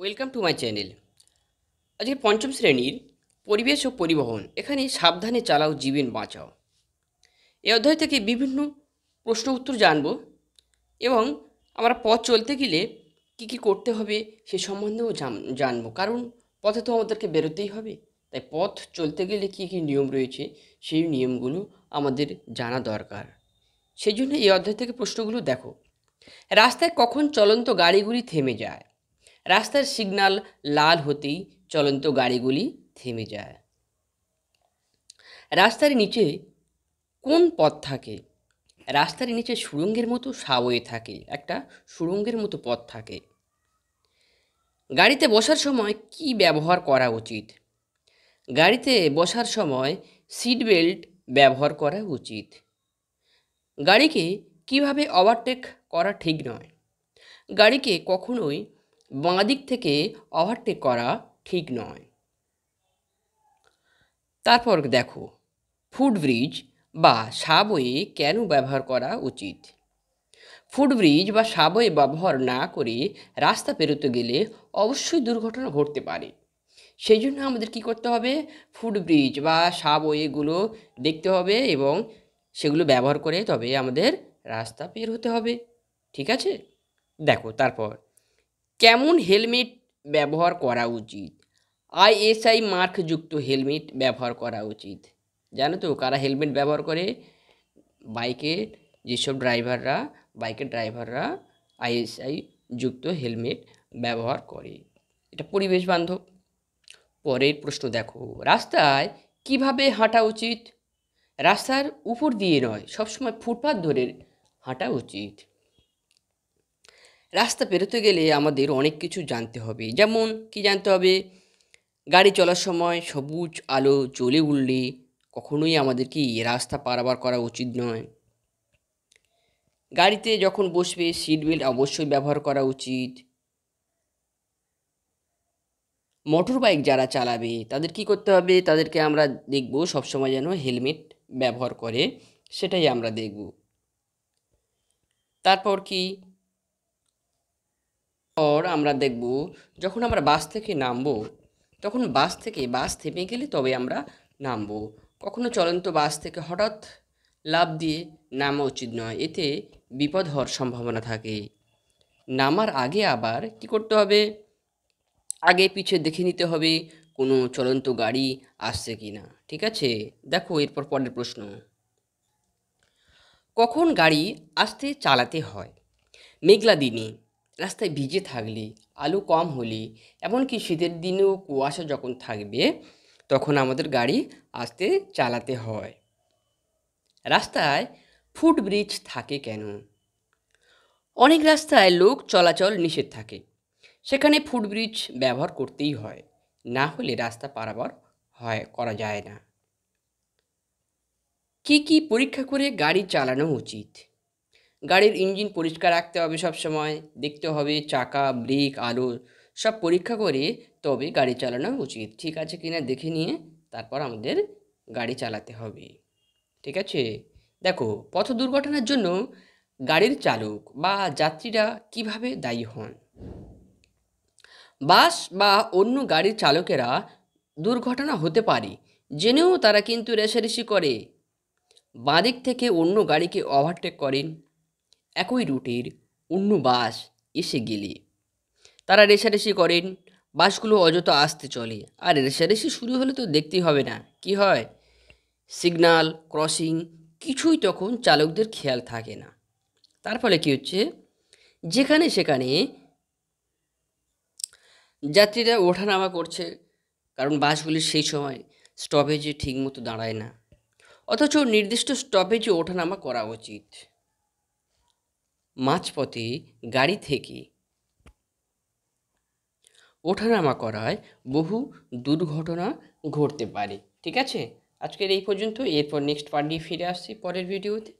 welcome to my channel আজকে পঞ্চম শ্রেণীর পরিবেশ ও পরিবহন এখানে সাবধানে চালাও জীবন বাঁচাও এই অধ্যায় থেকে বিভিন্ন প্রশ্ন উত্তর জানব এবং আমরা পথ চলতে গেলে কি কি করতে হবে সে সম্বন্ধেও জানবো কারণ পথে তো আমাদেরকে বেরোতেই হবে তাই পথ চলতে গেলে কি কি নিয়ম রয়েছে সেই নিয়মগুলো আমাদের জানা দরকার সেই জন্য এই অধ্যায় থেকে প্রশ্নগুলো দেখো রাস্তায় কখন চলন্ত গাড়িগুলি থেমে যায় রাস্তার সিগন্যাল লাল হতেই চলন্ত গাড়িগুলি থেমে যায় রাস্তার নিচে কোন পথ থাকে রাস্তার নিচে সুড়ঙ্গের মতো সাবয়ে থাকে একটা সুড়ঙ্গের মতো পথ থাকে গাড়িতে বসার সময় কি ব্যবহার করা উচিত গাড়িতে বসার সময় সিট বেল্ট ব্যবহার করা উচিত গাড়িকে কিভাবে ওভারটেক করা ঠিক নয় গাড়িকে কখনোই বাঁ দিক থেকে ওভারটেক করা ঠিক নয় তারপর দেখো ব্রিজ বা সাবওয়ে কেন ব্যবহার করা উচিত ফুটব্রিজ বা সাবওয়ে ব্যবহার না করে রাস্তা পেরোতে গেলে অবশ্যই দুর্ঘটনা ঘটতে পারে সেই জন্য আমাদের কি করতে হবে ব্রিজ বা সাবওয়েগুলো দেখতে হবে এবং সেগুলো ব্যবহার করে তবে আমাদের রাস্তা পের হতে হবে ঠিক আছে দেখো তারপর কেমন হেলমেট ব্যবহার করা উচিত আইএসআই মার্কযুক্ত হেলমেট ব্যবহার করা উচিত জানো তো কারা হেলমেট ব্যবহার করে বাইকে যেসব ড্রাইভাররা বাইকের ড্রাইভাররা আইএসআই যুক্ত হেলমেট ব্যবহার করে এটা পরিবেশ বান্ধব পরের প্রশ্ন দেখো রাস্তায় কিভাবে হাঁটা উচিত রাস্তার উপর দিয়ে নয় সবসময় ফুটপাথ ধরে হাঁটা উচিত রাস্তা পেরোতে গেলে আমাদের অনেক কিছু জানতে হবে যেমন কি জানতে হবে গাড়ি চলার সময় সবুজ আলো জ্বলে উঠলে কখনোই আমাদের কি রাস্তা পারাবার করা উচিত নয় গাড়িতে যখন বসবে সিট বেল্ট অবশ্যই ব্যবহার করা উচিত মোটর বাইক যারা চালাবে তাদের কি করতে হবে তাদেরকে আমরা দেখব সবসময় যেন হেলমেট ব্যবহার করে সেটাই আমরা দেখব তারপর কি পর আমরা দেখব যখন আমরা বাস থেকে নামবো তখন বাস থেকে বাস থেমে গেলে তবে আমরা নামবো কখনো চলন্ত বাস থেকে হঠাৎ লাভ দিয়ে নামা উচিত নয় এতে বিপদ হওয়ার সম্ভাবনা থাকে নামার আগে আবার কি করতে হবে আগে পিছিয়ে দেখে নিতে হবে কোনো চলন্ত গাড়ি আসছে কি না ঠিক আছে দেখো এরপর পরের প্রশ্ন কখন গাড়ি আসতে চালাতে হয় মেঘলা দিনে রাস্তায় ভিজে থাকলে আলো কম হলে এমনকি শীতের দিনেও কুয়াশা যখন থাকবে তখন আমাদের গাড়ি আসতে চালাতে হয় রাস্তায় ফুটব্রিজ থাকে কেন অনেক রাস্তায় লোক চলাচল নিষেধ থাকে সেখানে ফুটব্রিজ ব্যবহার করতেই হয় না হলে রাস্তা পারাবার হয় করা যায় না কি কি পরীক্ষা করে গাড়ি চালানো উচিত গাড়ির ইঞ্জিন পরিষ্কার রাখতে হবে সব সময় দেখতে হবে চাকা ব্রেক আলো সব পরীক্ষা করে তবে গাড়ি চালানো উচিত ঠিক আছে কিনা দেখে নিয়ে তারপর আমাদের গাড়ি চালাতে হবে ঠিক আছে দেখো পথ দুর্ঘটনার জন্য গাড়ির চালক বা যাত্রীরা কিভাবে দায়ী হন বাস বা অন্য গাড়ির চালকেরা দুর্ঘটনা হতে পারে জেনেও তারা কিন্তু রেশারেশি করে বাঁদিক থেকে অন্য গাড়িকে ওভারটেক করেন একই রুটের অন্য বাস এসে গেলে তারা রেশারেশি করেন বাসগুলো অযথা আসতে চলে আর রেশারেশি শুরু হলে তো দেখতেই হবে না কি হয় সিগনাল ক্রসিং কিছুই তখন চালকদের খেয়াল থাকে না তার ফলে কী হচ্ছে যেখানে সেখানে যাত্রীরা ওঠানামা করছে কারণ বাসগুলি সেই সময় স্টপেজে ঠিকমতো দাঁড়ায় না অথচ নির্দিষ্ট স্টপেজে ওঠানামা করা উচিত মাঝপথে গাড়ি থেকে ওঠানামা করায় বহু দুর্ঘটনা ঘটতে পারে ঠিক আছে আজকের এই পর্যন্ত এরপর নেক্সট পার্ট নিয়ে ফিরে আসছি পরের ভিডিওতে